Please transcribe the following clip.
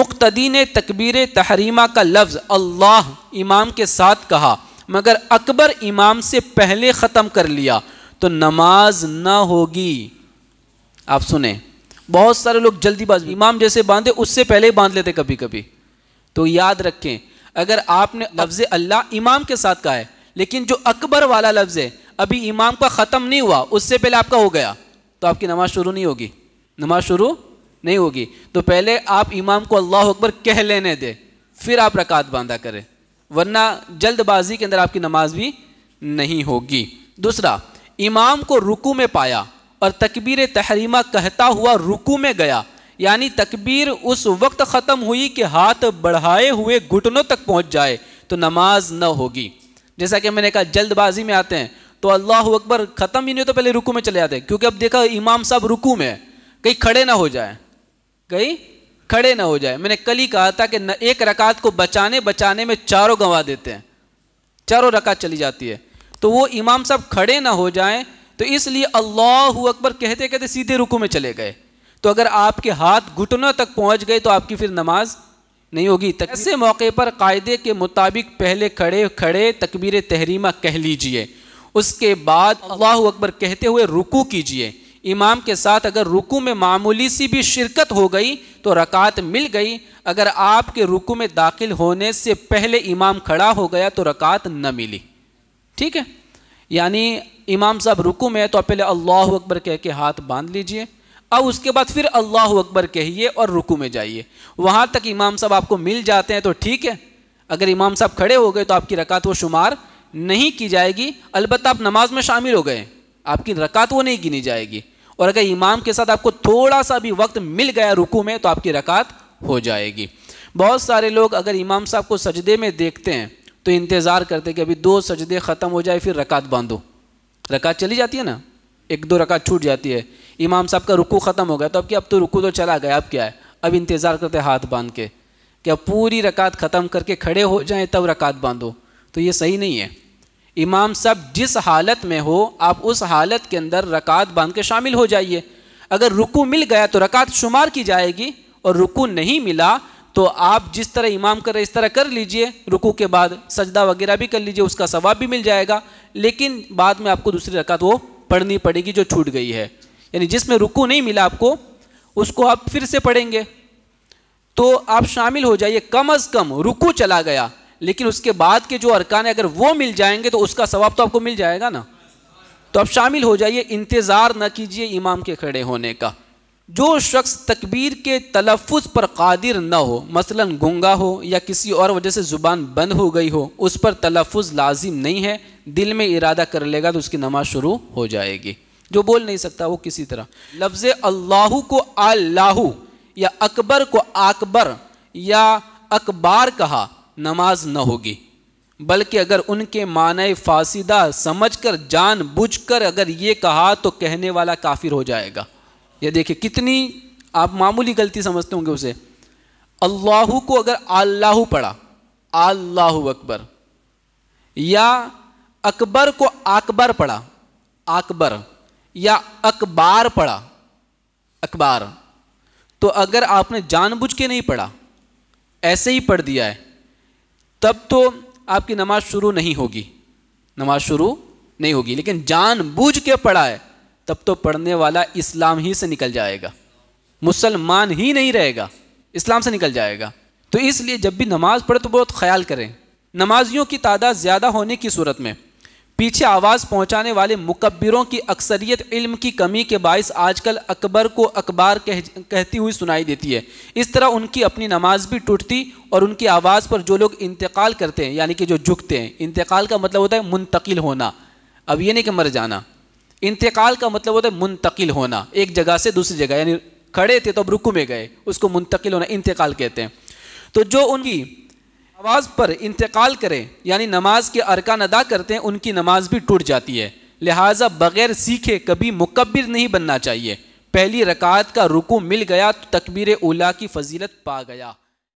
मुख्तदी ने तकबीर तहरीमा का लफ्ज़ अल्लाह इमाम के साथ कहा मगर अकबर इमाम से पहले ख़त्म कर लिया तो नमाज ना होगी आप सुने बहुत सारे लोग जल्दीबाज इमाम जैसे बांधे उससे पहले ही बांध लेते कभी कभी तो याद रखें अगर आपने लफ्ज़ अल्लाह इमाम के साथ कहा है लेकिन जो अकबर वाला लफ्ज़ है अभी इमाम का ख़त्म नहीं हुआ उससे पहले आपका हो गया तो आपकी नमाज़ शुरू नहीं होगी नमाज़ शुरू नहीं होगी तो पहले आप इमाम को अल्लाह अकबर कह लेने दें फिर आप रकात बांधा करें वरना जल्दबाजी के अंदर आपकी नमाज भी नहीं होगी दूसरा इमाम को रुकू में पाया और तकबीर तहरीमा कहता हुआ रुकू में गया यानी तकबीर उस वक्त ख़त्म हुई कि हाथ बढ़ाए हुए घुटनों तक पहुंच जाए तो नमाज न होगी जैसा कि मैंने कहा जल्दबाजी में आते हैं तो अल्लाह अकबर ख़त्म ही नहीं तो पहले रुकू में चले जाते क्योंकि अब देखा इमाम साहब रुकू में कहीं खड़े ना हो जाए कहीं खड़े ना हो जाए मैंने कल ही कहा था कि एक रकात को बचाने बचाने में चारों गंवा देते हैं चारों रकात चली जाती है तो वो इमाम साहब खड़े ना हो जाए तो इसलिए अल्लाह अकबर कहते कहते सीधे रुकू में चले गए तो अगर आपके हाथ घुटनों तक पहुंच गए तो आपकी फिर नमाज नहीं होगी ऐसे मौके पर कायदे के मुताबिक पहले खड़े खड़े तकबीर तहरीमा कह लीजिए उसके बाद अल्लाह अकबर कहते हुए रुकू कीजिए इमाम के साथ अगर रुकू में मामूली सी भी शिरकत हो गई तो रकात मिल गई अगर आपके रुकू में दाखिल होने से पहले इमाम खड़ा हो गया तो रकात न मिली ठीक है यानी इमाम साहब रुकू में तो आप पहले अल्लाह अकबर कह के हाथ बांध लीजिए अब उसके बाद फिर अल्लाह अकबर कहिए और रुकू में जाइए वहाँ तक इमाम साहब आपको मिल जाते हैं तो ठीक है अगर इमाम साहब खड़े हो गए तो आपकी रकात वो शुमार नहीं की जाएगी अलबत्त आप नमाज में शामिल हो गए आपकी रकात वो नहीं गिनी जाएगी और अगर इमाम के साथ आपको थोड़ा सा भी वक्त मिल गया रुकू में तो आपकी रकात हो जाएगी बहुत सारे लोग अगर इमाम साहब को सजदे में देखते हैं तो इंतज़ार करते हैं कि अभी दो सजदे ख़त्म हो जाए फिर रकात बांधो रकात चली जाती है ना एक दो रकात छूट जाती है इमाम साहब का रुकू ख़त्म हो गया तो अब कि अब तो रुकू तो चला गया अब क्या है अब इंतज़ार करते हाथ बांध के कि अब पूरी रकात ख़त्म करके खड़े हो जाएँ तब रकात बांधो तो ये सही नहीं है इमाम साहब जिस हालत में हो आप उस हालत के अंदर रकात बांध के शामिल हो जाइए अगर रुकू मिल गया तो रकात शुमार की जाएगी और रुकू नहीं मिला तो आप जिस तरह इमाम कर रहे इस तरह कर लीजिए रुकू के बाद सजदा वगैरह भी कर लीजिए उसका सवाब भी मिल जाएगा लेकिन बाद में आपको दूसरी रकात वो पढ़नी पड़ेगी जो छूट गई है यानी जिसमें रुकू नहीं मिला आपको उसको आप फिर से पढ़ेंगे तो आप शामिल हो जाइए कम अज़ कम रुकू चला गया लेकिन उसके बाद के जो अरकान है अगर वो मिल जाएंगे तो उसका सवाब तो आपको मिल जाएगा ना तो आप शामिल हो जाइए इंतज़ार ना कीजिए इमाम के खड़े होने का जो शख्स तकबीर के तलफ़ पर कादिर न हो मसलन गुंगा हो या किसी और वजह से ज़ुबान बंद हो गई हो उस पर तलफ़ लाजिम नहीं है दिल में इरादा कर लेगा तो उसकी नमाज शुरू हो जाएगी जो बोल नहीं सकता वो किसी तरह लफ्ज़ अल्लाह को अल्लाह या अकबर को अकबर या अकबार कहा नमाज न होगी बल्कि अगर उनके मान फासिदा समझ कर जान बुझ कर अगर ये कहा तो कहने वाला काफिर हो जाएगा ये देखिए कितनी आप मामूली गलती समझते होंगे उसे अल्लाह को अगर अल्लाह पढ़ा अल्लाह अकबर या अकबर को अकबर पढ़ा अकबर या अकबार पढ़ा अकबार तो अगर आपने जानबूझ के नहीं पढ़ा ऐसे ही पढ़ दिया है तब तो आपकी नमाज शुरू नहीं होगी नमाज शुरू नहीं होगी लेकिन जानबूझ के पढ़ा है तब तो पढ़ने वाला इस्लाम ही से निकल जाएगा मुसलमान ही नहीं रहेगा इस्लाम से निकल जाएगा तो इसलिए जब भी नमाज़ पढ़े तो बहुत ख्याल करें नमाजियों की तादाद ज़्यादा होने की सूरत में पीछे आवाज़ पहुंचाने वाले मुकबरों की अक्सरियत इल्म की कमी के बायस आजकल अकबर को अखबार कह, कहती हुई सुनाई देती है इस तरह उनकी अपनी नमाज भी टूटती और उनकी आवाज़ पर जो लोग इंतकाल करते हैं यानी कि जो झुकते हैं इंतकाल का मतलब होता है मुंतकिल होना अब ये नहीं कि मर जाना इंतकाल का मतलब होता है मुंतकिल होना एक जगह से दूसरी जगह यानी खड़े थे तो अब रुकू में गए उसको मुंतकिल होना इंतकाल कहते हैं तो जो उनकी आवाज़ पर इंतकाल करें यानी नमाज के अरकान अदा करते हैं उनकी नमाज भी टूट जाती है लिहाजा बग़ैर सीखे कभी मुकबिर नहीं बनना चाहिए पहली रकात का रुकू मिल गया तो तकबीर उला की फजीलत पा गया